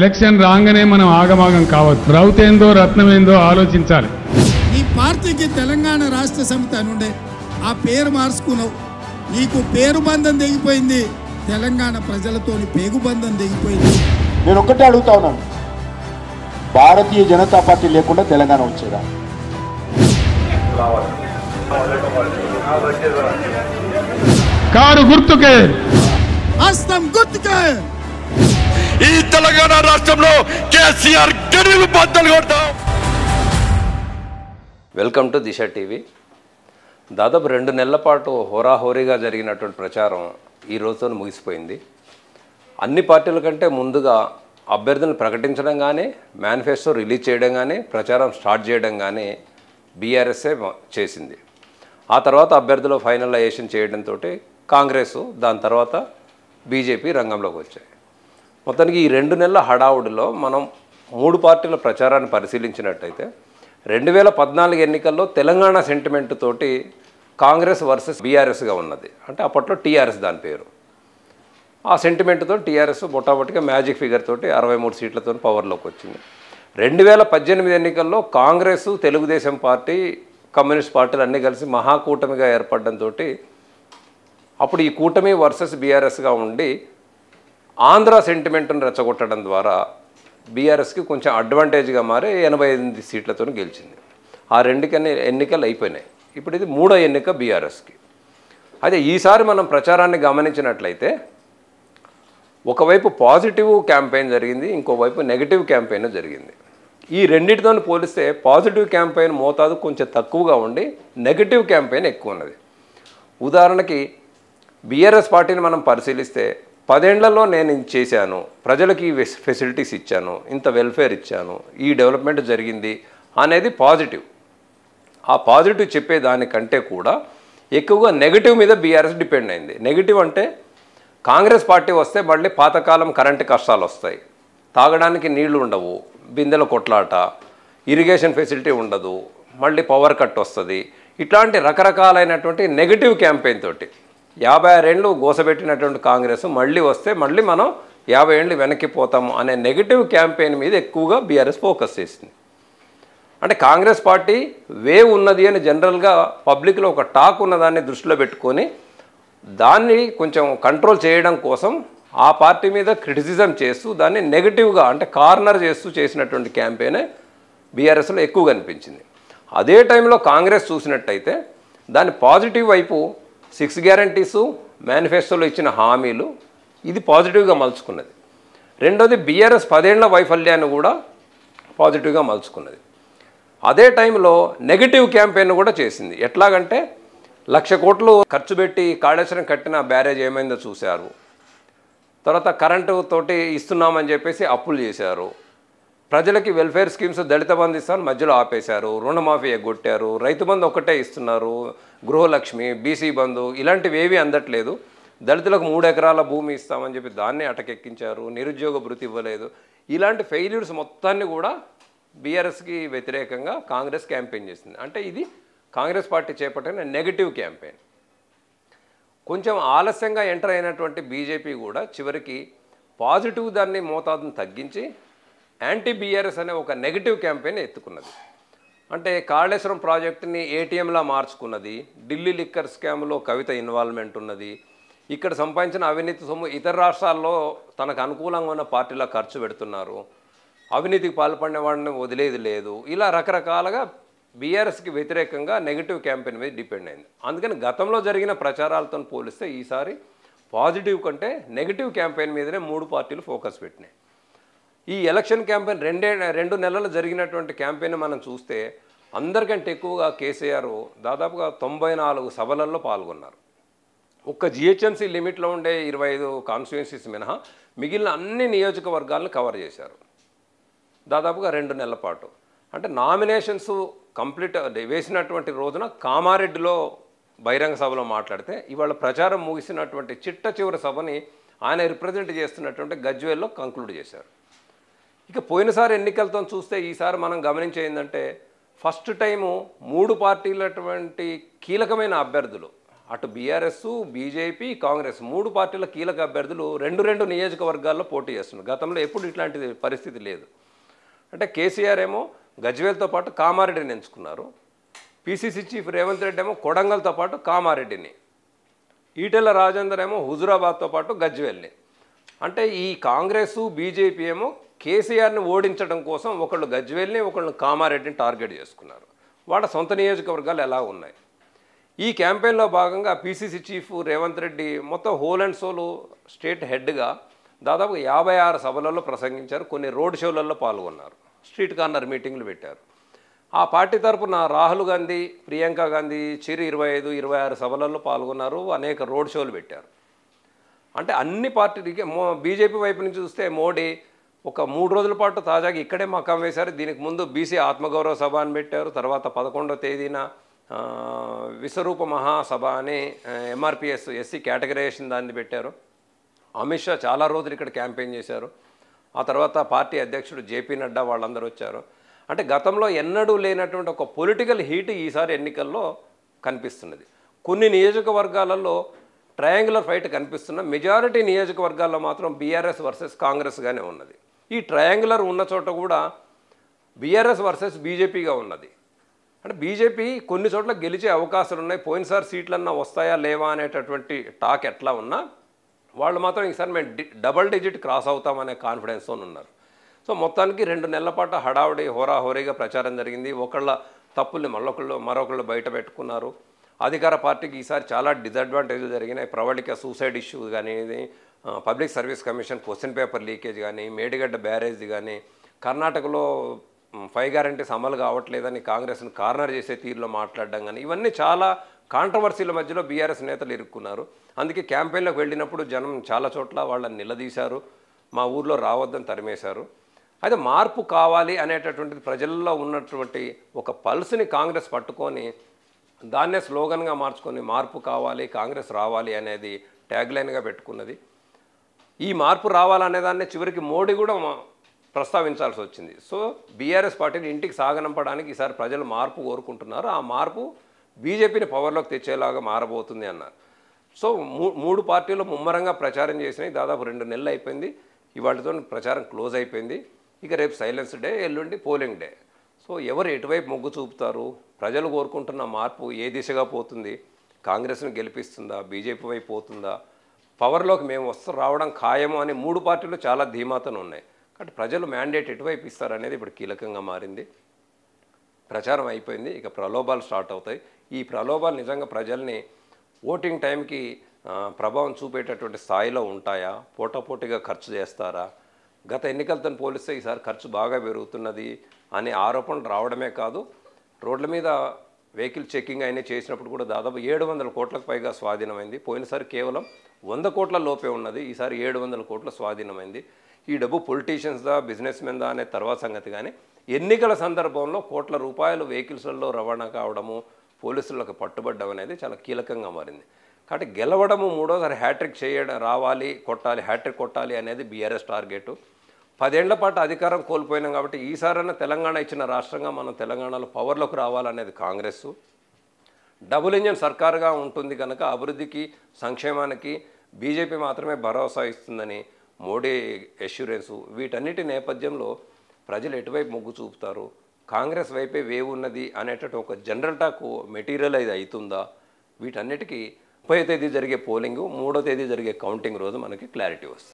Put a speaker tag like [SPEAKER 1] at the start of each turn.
[SPEAKER 1] election రాగానే మనం ఆగమాగం కావచ్చు రౌతేందో రత్నమేందో ఆలోచించాలి ఈ పార్టీకి తెలంగాణ రాష్ట్ర సమితి అనుండే ఆ పేరు మార్చుకున్నావు నీకు పేరు బంధం దిగిపోయింది తెలంగాణ ప్రజలతోని పేగు బంధం దిగిపోయింది నేను ఒక్కటే అడుగుతా ఉన్నాను భారతీయ జనతా పార్టీ లేకుండా తెలంగాణ వచ్చేదా కారు గుర్తుకే అస్తం గుర్తుకే ఈ తెలంగాణ రాష్ట్రంలో కేసీఆర్ గడిలు బద్దలు కొడతాం వెల్కమ్ టు దిశ టీవీ దాదాపు రెండు నెలల పాటు హోరాహోరీగా జరిగినటువంటి ప్రచారం ఈ రోజుతో ముగిసిపోయింది అన్ని పార్టీల కంటే ముందుగా అభ్యర్థులను ప్రకటించడం కానీ మేనిఫెస్టో రిలీజ్ చేయడం కానీ ప్రచారం స్టార్ట్ చేయడం కానీ బీఆర్ఎస్ఏ చేసింది ఆ తర్వాత అభ్యర్థులు ఫైనలైజేషన్ చేయడంతో కాంగ్రెస్ దాని తర్వాత బీజేపీ రంగంలోకి వచ్చాయి మొత్తానికి ఈ రెండు నెలల హడావుడిలో మనం మూడు పార్టీల ప్రచారాన్ని పరిశీలించినట్టయితే రెండు వేల పద్నాలుగు ఎన్నికల్లో తెలంగాణ సెంటిమెంట్ తోటి కాంగ్రెస్ వర్సెస్ బీఆర్ఎస్గా ఉన్నది అంటే అప్పట్లో టీఆర్ఎస్ దాని పేరు ఆ సెంటిమెంట్తో టీఆర్ఎస్ మొట్టమొదటిగా మ్యాజిక్ ఫిగర్ తోటి అరవై మూడు సీట్లతో పవర్లోకి వచ్చింది రెండు వేల పద్దెనిమిది ఎన్నికల్లో కాంగ్రెస్ తెలుగుదేశం పార్టీ కమ్యూనిస్ట్ పార్టీలు అన్నీ కలిసి మహాకూటమిగా ఏర్పడడంతో అప్పుడు ఈ కూటమి వర్సెస్ బీఆర్ఎస్గా ఉండి ఆంధ్ర సెంటిమెంట్ను రెచ్చగొట్టడం ద్వారా బీఆర్ఎస్కి కొంచెం అడ్వాంటేజ్గా మారి ఎనభై ఎనిమిది సీట్లతో గెలిచింది ఆ రెండుకనే ఎన్నికలు అయిపోయినాయి ఇప్పుడు ఇది మూడో ఎన్నిక బీఆర్ఎస్కి అయితే ఈసారి మనం ప్రచారాన్ని గమనించినట్లయితే ఒకవైపు పాజిటివ్ క్యాంపెయిన్ జరిగింది ఇంకోవైపు నెగిటివ్ క్యాంపెయిన్ జరిగింది ఈ రెండింటితో పోలిస్తే పాజిటివ్ క్యాంపెయిన్ మోతాదు కొంచెం తక్కువగా ఉండి నెగిటివ్ క్యాంపెయిన్ ఎక్కువ ఉన్నది ఉదాహరణకి బీఆర్ఎస్ పార్టీని మనం పరిశీలిస్తే పదేళ్లలో నేను ఇది చేశాను ప్రజలకి ఫెసిలిటీస్ ఇచ్చాను ఇంత వెల్ఫేర్ ఇచ్చాను ఈ డెవలప్మెంట్ జరిగింది అనేది పాజిటివ్ ఆ పాజిటివ్ చెప్పే దానికంటే కూడా ఎక్కువగా నెగిటివ్ మీద బీఆర్ఎస్ డిపెండ్ అయింది నెగిటివ్ అంటే కాంగ్రెస్ పార్టీ వస్తే మళ్ళీ పాతకాలం కరెంటు కష్టాలు వస్తాయి తాగడానికి నీళ్లు ఉండవు బిందెల కొట్లాట ఇరిగేషన్ ఫెసిలిటీ ఉండదు మళ్ళీ పవర్ కట్ వస్తుంది ఇట్లాంటి రకరకాలైనటువంటి నెగిటివ్ క్యాంపెయిన్ తోటి యాభై ఆరేళ్ళు గోసబెట్టినటువంటి కాంగ్రెస్ మళ్ళీ వస్తే మళ్ళీ మనం యాభై ఏళ్ళు వెనక్కి పోతాము అనే నెగిటివ్ క్యాంపెయిన్ మీద ఎక్కువగా బీఆర్ఎస్ ఫోకస్ చేసింది అంటే కాంగ్రెస్ పార్టీ వే ఉన్నది అని జనరల్గా పబ్లిక్లో ఒక టాక్ ఉన్నదాన్ని దృష్టిలో పెట్టుకొని దాన్ని కొంచెం కంట్రోల్ చేయడం కోసం ఆ పార్టీ మీద క్రిటిసిజం చేస్తూ దాన్ని నెగిటివ్గా అంటే కార్నర్ చేస్తూ చేసినటువంటి క్యాంపెయినే బీఆర్ఎస్లో ఎక్కువగా అనిపించింది అదే టైంలో కాంగ్రెస్ చూసినట్టయితే దాని పాజిటివ్ వైపు సిక్స్ గ్యారంటీసు మేనిఫెస్టోలో ఇచ్చిన హామీలు ఇది పాజిటివ్గా మలుచుకున్నది రెండోది బీఆర్ఎస్ పదేళ్ల వైఫల్యాన్ని కూడా పాజిటివ్గా మలుచుకున్నది అదే టైంలో నెగిటివ్ క్యాంపెయిన్ కూడా చేసింది ఎట్లాగంటే లక్ష కోట్లు ఖర్చు పెట్టి కాళేశ్వరం కట్టిన బ్యారేజ్ ఏమైందో చూశారు తర్వాత కరెంటు తోటి ఇస్తున్నామని చెప్పేసి అప్పులు చేశారు ప్రజలకి వెల్ఫేర్ స్కీమ్స్ దళిత బంధు మధ్యలో ఆపేశారు రుణమాఫీ ఎగ్గొట్టారు రైతు బంధు ఒక్కటే ఇస్తున్నారు గృహలక్ష్మి బీసీ బంధు ఇలాంటివి ఏవి అందట్లేదు దళితులకు మూడు ఎకరాల భూమి ఇస్తామని చెప్పి దాన్నే అటకెక్కించారు నిరుద్యోగ భృతి ఇవ్వలేదు ఇలాంటి ఫెయిల్యూర్స్ మొత్తాన్ని కూడా బీఆర్ఎస్కి వ్యతిరేకంగా కాంగ్రెస్ క్యాంపెయిన్ చేసింది అంటే ఇది కాంగ్రెస్ పార్టీ చేపట్టిన నెగిటివ్ క్యాంపెయిన్ కొంచెం ఆలస్యంగా ఎంటర్ అయినటువంటి బీజేపీ కూడా చివరికి పాజిటివ్ దాన్ని మోతాదును తగ్గించి యాంటీ బీఆర్ఎస్ అనే ఒక నెగిటివ్ క్యాంపెయిన్ ఎత్తుకున్నది అంటే కాళేశ్వరం ప్రాజెక్టుని ఏటీఎంలా మార్చుకున్నది ఢిల్లీ లిక్కర్ స్కామ్లో కవిత ఇన్వాల్వ్మెంట్ ఉన్నది ఇక్కడ సంపాదించిన అవినీతి సొమ్ము ఇతర రాష్ట్రాల్లో తనకు అనుకూలంగా ఉన్న పార్టీలో ఖర్చు పెడుతున్నారు అవినీతికి పాల్పడిన వాడిని వదిలేది లేదు ఇలా రకరకాలుగా బీఆర్ఎస్కి వ్యతిరేకంగా నెగిటివ్ క్యాంపెయిన్ మీద డిపెండ్ అయింది అందుకని గతంలో జరిగిన ప్రచారాలతో పోలిస్తే ఈసారి పాజిటివ్ కంటే నెగిటివ్ క్యాంపెయిన్ మీదనే మూడు పార్టీలు ఫోకస్ పెట్టినాయి ఈ ఎలక్షన్ క్యాంపెయిన్ రెండే రెండు నెలలు జరిగినటువంటి క్యాంపెయిన్ మనం చూస్తే అందరికంటే ఎక్కువగా కేసీఆర్ దాదాపుగా తొంభై నాలుగు సభలలో పాల్గొన్నారు ఒక్క జిహెచ్ఎంసీ లిమిట్లో ఉండే ఇరవై ఐదు కాన్స్టిట్యున్సీస్ మినహా మిగిలిన అన్ని నియోజకవర్గాలను కవర్ చేశారు దాదాపుగా రెండు నెలల పాటు అంటే నామినేషన్స్ కంప్లీట్ వేసినటువంటి రోజున కామారెడ్డిలో బహిరంగ సభలో మాట్లాడితే ఇవాళ ప్రచారం ముగిసినటువంటి చిట్ట చివరి సభని ఆయన రిప్రజెంట్ చేస్తున్నటువంటి గజ్వేల్లో కంక్లూడ్ చేశారు ఇక పోయినసారి ఎన్నికలతో చూస్తే ఈసారి మనం గమనించే ఏంటంటే ఫస్ట్ టైము మూడు పార్టీలటువంటి కీలకమైన అభ్యర్థులు అటు బీఆర్ఎస్ బీజేపీ కాంగ్రెస్ మూడు పార్టీల కీలక అభ్యర్థులు రెండు రెండు నియోజకవర్గాల్లో పోటీ చేస్తున్నారు గతంలో ఎప్పుడు ఇట్లాంటి పరిస్థితి లేదు అంటే కేసీఆర్ ఏమో గజ్వేల్తో పాటు కామారెడ్డిని ఎంచుకున్నారు పీసీసీ చీఫ్ రేవంత్ రెడ్డి ఏమో కొడంగల్తో పాటు కామారెడ్డిని ఈటెల రాజేందర్ ఏమో హుజురాబాద్తో పాటు గజ్వేల్ని అంటే ఈ కాంగ్రెస్ బీజేపీ ఏమో కేసీఆర్ని ఓడించడం కోసం ఒకళ్ళు గజ్వేల్ని ఒకళ్ళు కామారెడ్డిని టార్గెట్ చేసుకున్నారు వాళ్ళ సొంత నియోజకవర్గాలు ఎలా ఉన్నాయి ఈ క్యాంపెయిన్లో భాగంగా పీసీసీ చీఫ్ రేవంత్ రెడ్డి మొత్తం హోల్ అండ్ సోలు స్టేట్ హెడ్గా దాదాపు యాభై ఆరు సభలలో ప్రసంగించారు కొన్ని రోడ్ షోలలో పాల్గొన్నారు స్ట్రీట్ కార్నర్ మీటింగ్లు పెట్టారు ఆ పార్టీ తరపున రాహుల్ గాంధీ ప్రియాంక గాంధీ చిరు ఇరవై ఐదు ఇరవై ఆరు సభలలో పాల్గొన్నారు అనేక రోడ్ షోలు పెట్టారు అంటే అన్ని పార్టీలకి బీజేపీ వైపు నుంచి చూస్తే మోడీ ఒక మూడు రోజుల పాటు తాజాగా ఇక్కడే మకాం వేశారు దీనికి ముందు బీసీ ఆత్మగౌరవ సభ అని పెట్టారు తర్వాత పదకొండవ తేదీన విశ్వరూప మహాసభ అని ఎంఆర్పిఎస్ ఎస్సీ కేటగరైజేషన్ దాన్ని పెట్టారు అమిత్ షా చాలా రోజులు ఇక్కడ క్యాంపెయిన్ చేశారు ఆ తర్వాత పార్టీ అధ్యక్షుడు జేపీ నడ్డా వాళ్ళందరూ వచ్చారు అంటే గతంలో ఎన్నడూ లేనటువంటి ఒక పొలిటికల్ హీట్ ఈసారి ఎన్నికల్లో కనిపిస్తున్నది కొన్ని నియోజకవర్గాలలో ట్రయాంగులర్ ఫైట్ కనిపిస్తున్న మెజారిటీ నియోజకవర్గాల్లో మాత్రం బీఆర్ఎస్ వర్సెస్ కాంగ్రెస్గానే ఉన్నది ఈ ట్రయాంగులర్ ఉన్న చోట కూడా బీఆర్ఎస్ వర్సెస్ బీజేపీగా ఉన్నది అంటే బీజేపీ కొన్ని చోట్ల గెలిచే అవకాశాలు ఉన్నాయి పోయినసారి సీట్లన్నా వస్తాయా లేవా అనేటటువంటి టాక్ ఎట్లా ఉన్నా వాళ్ళు మాత్రం ఈసారి మేము డబల్ డిజిట్ క్రాస్ అవుతామనే కాన్ఫిడెన్స్తో ఉన్నారు సో మొత్తానికి రెండు నెలల పాటు హడావుడి హోరాహోరీగా ప్రచారం జరిగింది ఒకళ్ళ తప్పుల్ని మళ్ళొకళ్ళు మరొకళ్ళు బయట పెట్టుకున్నారు అధికార పార్టీకి ఈసారి చాలా డిసడ్వాంటేజ్లు జరిగినాయి ప్రవళిక సూసైడ్ ఇష్యూ కానీ public service commission question paper leakage కానీ మేడిగడ్డ బ్యారేజ్ కానీ కర్ణాటకలో ఫైవ్ గ్యారంటీస్ అమలు కావట్లేదని కాంగ్రెస్ను కార్నర్ చేసే తీరులో మాట్లాడడం కానీ ఇవన్నీ చాలా కాంట్రవర్సీల మధ్యలో బీఆర్ఎస్ నేతలు ఇరుక్కున్నారు అందుకే క్యాంపెయిన్లోకి వెళ్ళినప్పుడు జనం చాలా చోట్ల వాళ్ళని నిలదీశారు మా ఊర్లో రావద్దని తరిమేశారు అయితే మార్పు కావాలి అనేటటువంటిది ప్రజల్లో ఉన్నటువంటి ఒక పల్స్ని కాంగ్రెస్ పట్టుకొని దాన్నే స్లోగన్గా మార్చుకొని మార్పు కావాలి కాంగ్రెస్ రావాలి అనేది ట్యాగ్లైన్గా పెట్టుకున్నది ఈ మార్పు రావాలనేదాన్ని చివరికి మోడీ కూడా ప్రస్తావించాల్సి వచ్చింది సో బీఆర్ఎస్ పార్టీని ఇంటికి సాగనంపడానికి ఈసారి ప్రజలు మార్పు కోరుకుంటున్నారు ఆ మార్పు బీజేపీని పవర్లోకి తెచ్చేలాగా మారబోతుంది అన్నారు సో మూడు పార్టీలు ముమ్మరంగా ప్రచారం చేసినాయి దాదాపు రెండు నెలలు అయిపోయింది ఇవాళతో ప్రచారం క్లోజ్ అయిపోయింది ఇక రేపు సైలెన్స్ డే ఎల్లుండి పోలింగ్ డే సో ఎవరు ఎటువైపు మొగ్గు చూపుతారు ప్రజలు కోరుకుంటున్న మార్పు ఏ దిశగా పోతుంది కాంగ్రెస్ను గెలిపిస్తుందా బీజేపీ వైపు పోతుందా పవర్లోకి మేము వస్తూ రావడం ఖాయము అని మూడు పార్టీలు చాలా ధీమాతను ఉన్నాయి కాబట్టి ప్రజలు మ్యాండేట్ ఎటువైపు ఇస్తారనేది ఇప్పుడు కీలకంగా మారింది ప్రచారం అయిపోయింది ఇక ప్రలోభాలు స్టార్ట్ అవుతాయి ఈ ప్రలోభాలు నిజంగా ప్రజల్ని ఓటింగ్ టైంకి ప్రభావం చూపేటటువంటి స్థాయిలో ఉంటాయా పోటాపోటీగా ఖర్చు చేస్తారా గత ఎన్నికలతో పోలిస్తే ఈసారి ఖర్చు బాగా పెరుగుతున్నది అనే ఆరోపణలు రావడమే కాదు రోడ్ల మీద వెహికల్ చెక్కింగ్ అయినా చేసినప్పుడు కూడా దాదాపు ఏడు వందల కోట్లకు పైగా స్వాధీనమైంది పోయినసారి కేవలం వంద కోట్ల లోపే ఉన్నది ఈసారి ఏడు వందల కోట్ల స్వాధీనమైంది ఈ డబ్బు పొలిటీషియన్స్దా బిజినెస్ మెన్దా అనే తర్వాత సంగతి కానీ ఎన్నికల సందర్భంలో కోట్ల రూపాయలు వెహికల్స్లలో రవాణా కావడము పోలీసులకు పట్టుబడ్డం అనేది చాలా కీలకంగా మారింది కాబట్టి గెలవడము మూడోసారి హ్యాట్రిక్ చేయడం రావాలి కొట్టాలి హ్యాట్రిక్ కొట్టాలి అనేది బీఆర్ఎస్ టార్గెట్ పదేళ్ల పాటు అధికారం కోల్పోయినాం కాబట్టి ఈసారైనా తెలంగాణ ఇచ్చిన రాష్ట్రంగా మనం తెలంగాణలో పవర్లోకి రావాలనేది కాంగ్రెస్ డబుల్ ఇంజన్ సర్కారుగా ఉంటుంది కనుక అభివృద్ధికి సంక్షేమానికి బీజేపీ మాత్రమే భరోసా ఇస్తుందని మోడీ ఎష్యూరెన్స్ వీటన్నిటి నేపథ్యంలో ప్రజలు ఎటువైపు మొగ్గు చూపుతారు కాంగ్రెస్ వైపే వేవున్నది ఉన్నది అనేటట్టు ఒక జనరల్ టాక్ మెటీరియల్ అది అవుతుందా వీటన్నిటికీ ముప్పై తేదీ జరిగే పోలింగు మూడో తేదీ జరిగే కౌంటింగ్ రోజు మనకి క్లారిటీ వస్తుంది